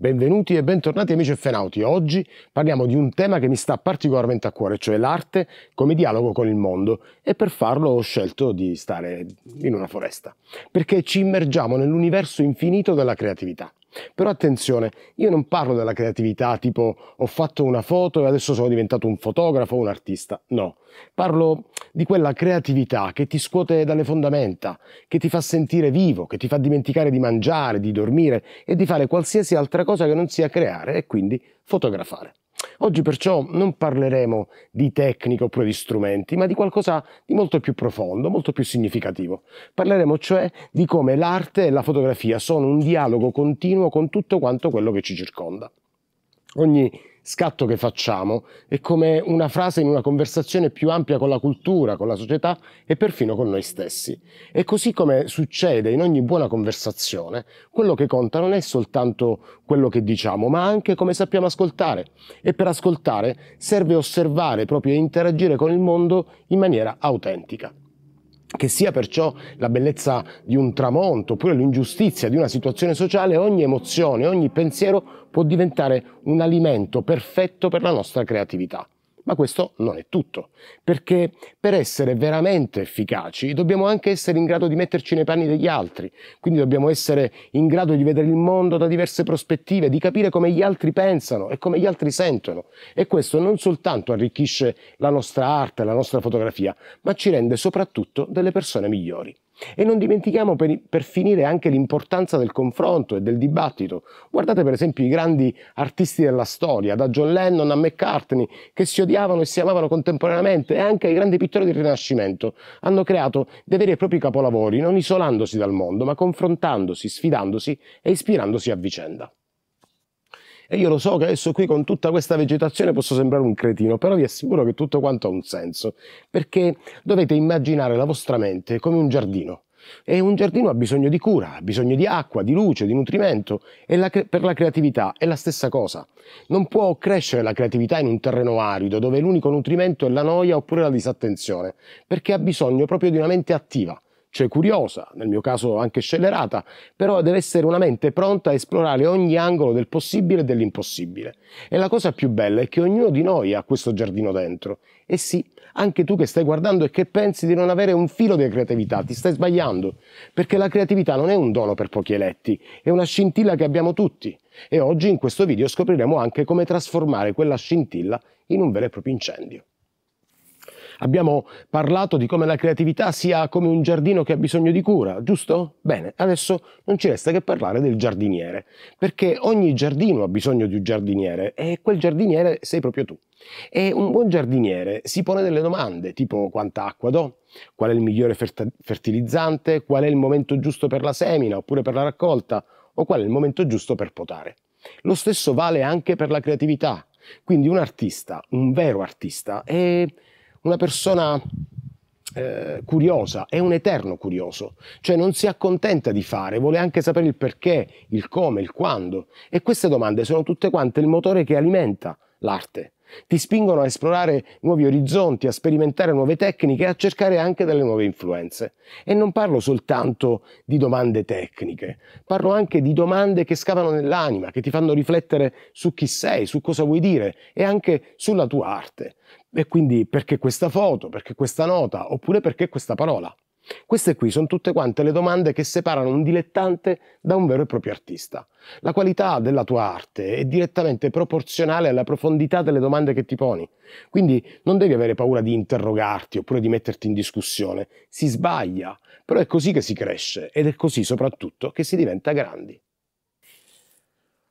Benvenuti e bentornati amici effenauti. Oggi parliamo di un tema che mi sta particolarmente a cuore, cioè l'arte come dialogo con il mondo e per farlo ho scelto di stare in una foresta, perché ci immergiamo nell'universo infinito della creatività. Però attenzione, io non parlo della creatività tipo ho fatto una foto e adesso sono diventato un fotografo o un artista, no. Parlo di quella creatività che ti scuote dalle fondamenta, che ti fa sentire vivo, che ti fa dimenticare di mangiare, di dormire e di fare qualsiasi altra cosa che non sia creare e quindi fotografare. Oggi perciò non parleremo di tecnica oppure di strumenti, ma di qualcosa di molto più profondo, molto più significativo. Parleremo cioè di come l'arte e la fotografia sono un dialogo continuo con tutto quanto quello che ci circonda ogni scatto che facciamo è come una frase in una conversazione più ampia con la cultura, con la società e perfino con noi stessi. E così come succede in ogni buona conversazione, quello che conta non è soltanto quello che diciamo, ma anche come sappiamo ascoltare. E per ascoltare serve osservare proprio e interagire con il mondo in maniera autentica che sia perciò la bellezza di un tramonto oppure l'ingiustizia di una situazione sociale, ogni emozione, ogni pensiero può diventare un alimento perfetto per la nostra creatività. Ma questo non è tutto, perché per essere veramente efficaci dobbiamo anche essere in grado di metterci nei panni degli altri, quindi dobbiamo essere in grado di vedere il mondo da diverse prospettive, di capire come gli altri pensano e come gli altri sentono. E questo non soltanto arricchisce la nostra arte, la nostra fotografia, ma ci rende soprattutto delle persone migliori. E non dimentichiamo per, per, finire anche l'importanza del confronto e del dibattito. Guardate per esempio i grandi artisti della storia, da John Lennon a McCartney, che si odiavano e si amavano contemporaneamente, e anche i grandi pittori del Rinascimento. Hanno creato dei veri e propri capolavori, non isolandosi dal mondo, ma confrontandosi, sfidandosi e ispirandosi a vicenda. E io lo so che adesso qui con tutta questa vegetazione posso sembrare un cretino, però vi assicuro che tutto quanto ha un senso, perché dovete immaginare la vostra mente come un giardino. E un giardino ha bisogno di cura, ha bisogno di acqua, di luce, di nutrimento e la per la creatività è la stessa cosa. Non può crescere la creatività in un terreno arido dove l'unico nutrimento è la noia oppure la disattenzione, perché ha bisogno proprio di una mente attiva cioè curiosa, nel mio caso anche scellerata, però deve essere una mente pronta a esplorare ogni angolo del possibile e dell'impossibile. E la cosa più bella è che ognuno di noi ha questo giardino dentro. E sì, anche tu che stai guardando e che pensi di non avere un filo di creatività, ti stai sbagliando, perché la creatività non è un dono per pochi eletti, è una scintilla che abbiamo tutti. E oggi in questo video scopriremo anche come trasformare quella scintilla in un vero e proprio incendio. Abbiamo parlato di come la creatività sia come un giardino che ha bisogno di cura, giusto? Bene, adesso non ci resta che parlare del giardiniere, perché ogni giardino ha bisogno di un giardiniere e quel giardiniere sei proprio tu. E un buon giardiniere si pone delle domande, tipo quanta acqua do, qual è il migliore fertilizzante, qual è il momento giusto per la semina oppure per la raccolta, o qual è il momento giusto per potare. Lo stesso vale anche per la creatività. Quindi un artista, un vero artista, è una persona eh, curiosa, è un eterno curioso, cioè non si accontenta di fare, vuole anche sapere il perché, il come, il quando. E queste domande sono tutte quante il motore che alimenta l'arte. Ti spingono a esplorare nuovi orizzonti, a sperimentare nuove tecniche e a cercare anche delle nuove influenze. E non parlo soltanto di domande tecniche, parlo anche di domande che scavano nell'anima, che ti fanno riflettere su chi sei, su cosa vuoi dire e anche sulla tua arte. E quindi perché questa foto, perché questa nota, oppure perché questa parola. Queste qui sono tutte quante le domande che separano un dilettante da un vero e proprio artista. La qualità della tua arte è direttamente proporzionale alla profondità delle domande che ti poni. Quindi non devi avere paura di interrogarti oppure di metterti in discussione. Si sbaglia, però è così che si cresce ed è così soprattutto che si diventa grandi.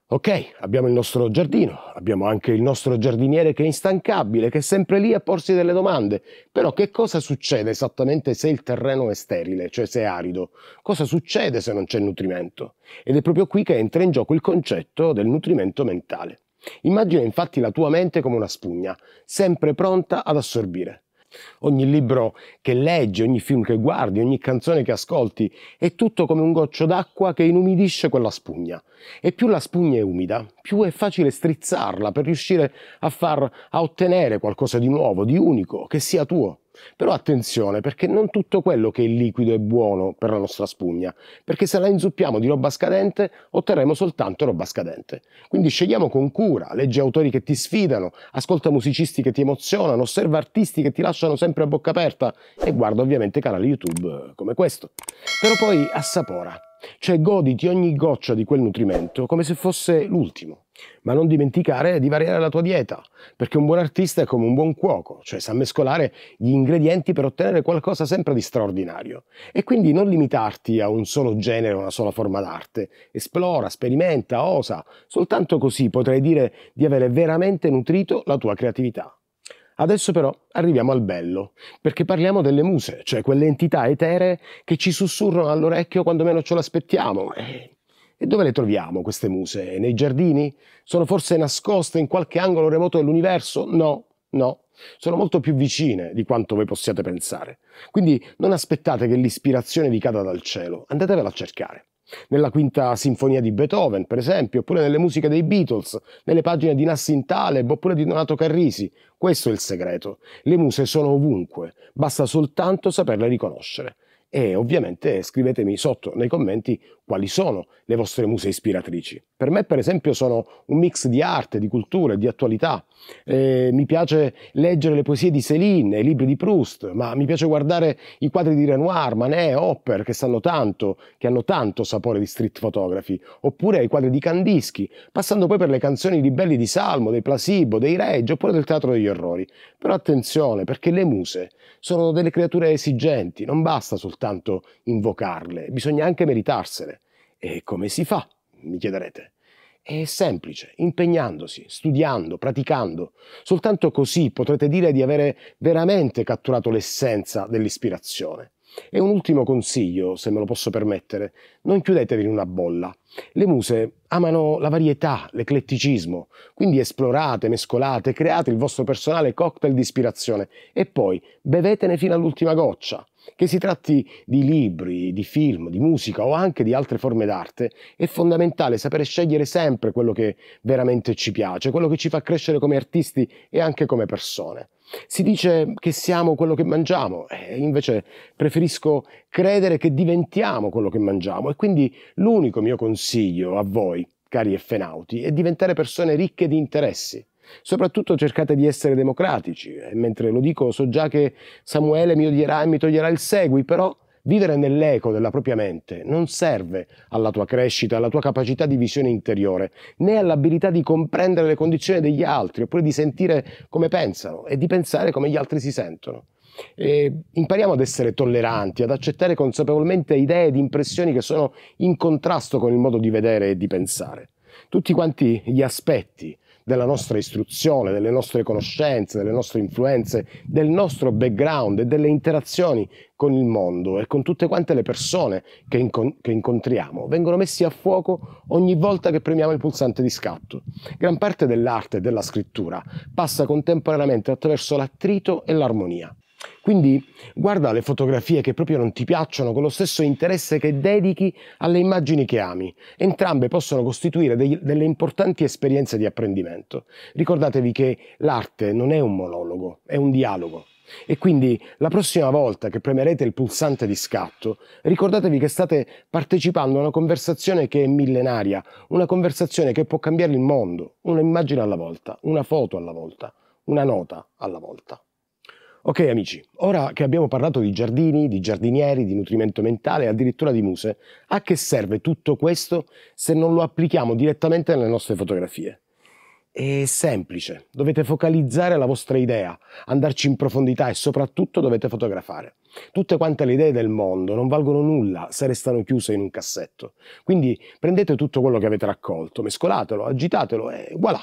Ok, abbiamo il nostro giardino, abbiamo anche il nostro giardiniere che è instancabile, che è sempre lì a porsi delle domande. Però che cosa succede esattamente se il terreno è sterile, cioè se è arido? Cosa succede se non c'è nutrimento? Ed è proprio qui che entra in gioco il concetto del nutrimento mentale. Immagina infatti la tua mente come una spugna, sempre pronta ad assorbire ogni libro che leggi, ogni film che guardi, ogni canzone che ascolti, è tutto come un goccio d'acqua che inumidisce quella spugna. E più la spugna è umida, più è facile strizzarla per riuscire a far a ottenere qualcosa di nuovo, di unico, che sia tuo. Però attenzione, perché non tutto quello che è liquido è buono per la nostra spugna, perché se la inzuppiamo di roba scadente otterremo soltanto roba scadente. Quindi scegliamo con cura, leggi autori che ti sfidano, ascolta musicisti che ti emozionano, osserva artisti che ti lasciano sempre a bocca aperta e guarda ovviamente canali YouTube come questo. Però poi assapora, cioè goditi ogni goccia di quel nutrimento come se fosse l'ultimo, ma non dimenticare di variare la tua dieta, perché un buon artista è come un buon cuoco, cioè sa mescolare gli ingredienti per ottenere qualcosa sempre di straordinario. E quindi non limitarti a un solo genere, o una sola forma d'arte. Esplora, sperimenta, osa, soltanto così potrai dire di avere veramente nutrito la tua creatività. Adesso però arriviamo al bello, perché parliamo delle muse, cioè quelle entità eteree che ci sussurrano all'orecchio quando meno ce l'aspettiamo. Eh, e dove le troviamo queste muse? Nei giardini? Sono forse nascoste in qualche angolo remoto dell'universo? No, no. Sono molto più vicine di quanto voi possiate pensare. Quindi non aspettate che l'ispirazione vi cada dal cielo, andatevela a cercare nella quinta sinfonia di Beethoven, per esempio, oppure nelle musiche dei Beatles, nelle pagine di Nassim Taleb, oppure di Donato Carrisi. Questo è il segreto. Le muse sono ovunque, basta soltanto saperle riconoscere. E ovviamente scrivetemi sotto nei commenti quali sono le vostre muse ispiratrici. Per me, per esempio, sono un mix di arte, di cultura e di attualità. Eh, mi piace leggere le poesie di Céline, i libri di Proust, ma mi piace guardare i quadri di Renoir, Manet, Hopper, che sanno tanto, che hanno tanto sapore di street photography, oppure i quadri di Kandinsky, passando poi per le canzoni di Belli di Salmo, dei Placebo, dei Reggi, oppure del Teatro degli Orrori. Però attenzione, perché le muse sono delle creature esigenti, non basta soltanto invocarle, bisogna anche meritarsene. E come si fa? Mi chiederete. È semplice, impegnandosi, studiando, praticando. Soltanto così potrete dire di avere veramente catturato l'essenza dell'ispirazione. E un ultimo consiglio, se me lo posso permettere, non chiudetevi in una bolla. Le muse amano la varietà, l'ecletticismo, quindi esplorate, mescolate, create il vostro personale cocktail di ispirazione e poi bevetene fino all'ultima goccia. Che si tratti di libri, di film, di musica o anche di altre forme d'arte, è fondamentale sapere scegliere sempre quello che veramente ci piace, quello che ci fa crescere come artisti e anche come persone. Si dice che siamo quello che mangiamo, eh, e invece preferisco credere che diventiamo quello che mangiamo e quindi l'unico mio consiglio a voi, cari effenauti, è diventare persone ricche di interessi. Soprattutto cercate di essere democratici, e eh, mentre lo dico so già che Samuele mi odierà e mi toglierà il segui, però vivere nell'eco della propria mente non serve alla tua crescita, alla tua capacità di visione interiore, né all'abilità di comprendere le condizioni degli altri, oppure di sentire come pensano e di pensare come gli altri si sentono. E impariamo ad essere tolleranti, ad accettare consapevolmente idee ed impressioni che sono in contrasto con il modo di vedere e di pensare. Tutti quanti gli aspetti della nostra istruzione, delle nostre conoscenze, delle nostre influenze, del nostro background e delle interazioni con il mondo e con tutte quante le persone che, inco- che incontriamo. Vengono messi a fuoco ogni volta che premiamo il pulsante di scatto. Gran parte dell'arte e della scrittura passa contemporaneamente attraverso l'attrito e l'armonia. Quindi guarda le fotografie che proprio non ti piacciono con lo stesso interesse che dedichi alle immagini che ami. Entrambe possono costituire dei, delle importanti esperienze di apprendimento. Ricordatevi che l'arte non è un monologo, è un dialogo. E quindi la prossima volta che premerete il pulsante di scatto, ricordatevi che state partecipando a una conversazione che è millenaria, una conversazione che può cambiare il mondo, un'immagine alla volta, una foto alla volta, una nota alla volta. Ok amici, ora che abbiamo parlato di giardini, di giardinieri, di nutrimento mentale e addirittura di muse, a che serve tutto questo se non lo applichiamo direttamente nelle nostre fotografie? È semplice, dovete focalizzare la vostra idea, andarci in profondità e soprattutto dovete fotografare. Tutte quante le idee del mondo non valgono nulla se restano chiuse in un cassetto. Quindi prendete tutto quello che avete raccolto, mescolatelo, agitatelo e voilà,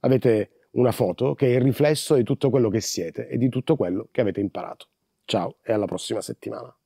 avete una foto che è il riflesso di tutto quello che siete e di tutto quello che avete imparato. Ciao e alla prossima settimana.